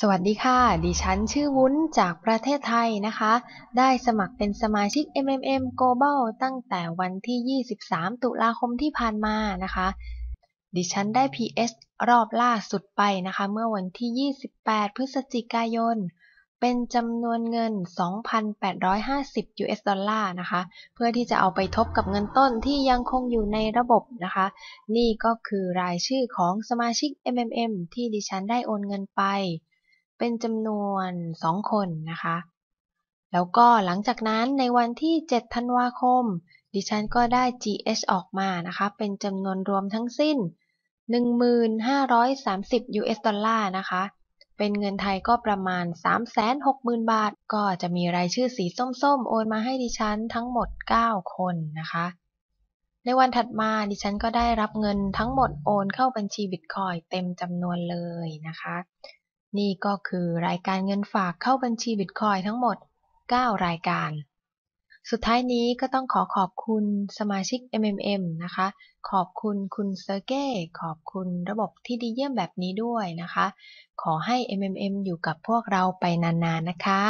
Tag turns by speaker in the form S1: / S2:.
S1: สวัสดีค่ะ ดิฉันชื่อวุ้นจากประเทศไทยนะคะ ได้สมัครเป็นสมาชิก MMM Global ตั้งแต่วันที่ 23 ตุลาคมที่ผ่านมานะคะ ดิฉันได้ PS รอบล่าสุดไปนะคะ เมื่อวันที่ 28 พฤศจิกายน เป็นจำนวนเงิน 2,850 US ดอลลาร์นะคะ เพื่อที่จะเอาไปทบกับเงินต้นที่ยังคงอยู่ในระบบนะคะ นี่ก็คือรายชื่อของสมาชิก MMM ที่ดิฉันได้โอนเงินไปเป็นจำนวน 2 คนนะคะ แล้วก็หลังจากนั้นในวันที่7ธันวาคม ดิฉันก็ได้ GH ออกมานะคะเป็นจำนวนรวมทั้งสิ้น 1530 US ดอลลาร์นะคะ เป็นเงินไทยก็ประมาณ 360,000 บาท ก็จะมีรายชื่อสีส้มๆโอนมาให้ดิฉันทั้งหมด 9 คนนะคะ ในวันถัดมาดิฉันก็ได้รับเงินทั้งหมดโอน เข้าบัญชีบิตคอยเต็มจำนวนเลยนะคะนี่ก็คือรายการเงินฝากเข้าบัญชีบิตคอยทั้งหมด 9 รายการ สุดท้ายนี้ก็ต้องขอขอบคุณสมาชิก MMM นะคะ ขอบคุณคุณเซอร์เก้ ขอบคุณระบบที่ดีเยี่ยมแบบนี้ด้วยนะคะ ขอให้ MMM อยู่กับพวกเราไปนานๆ นะคะ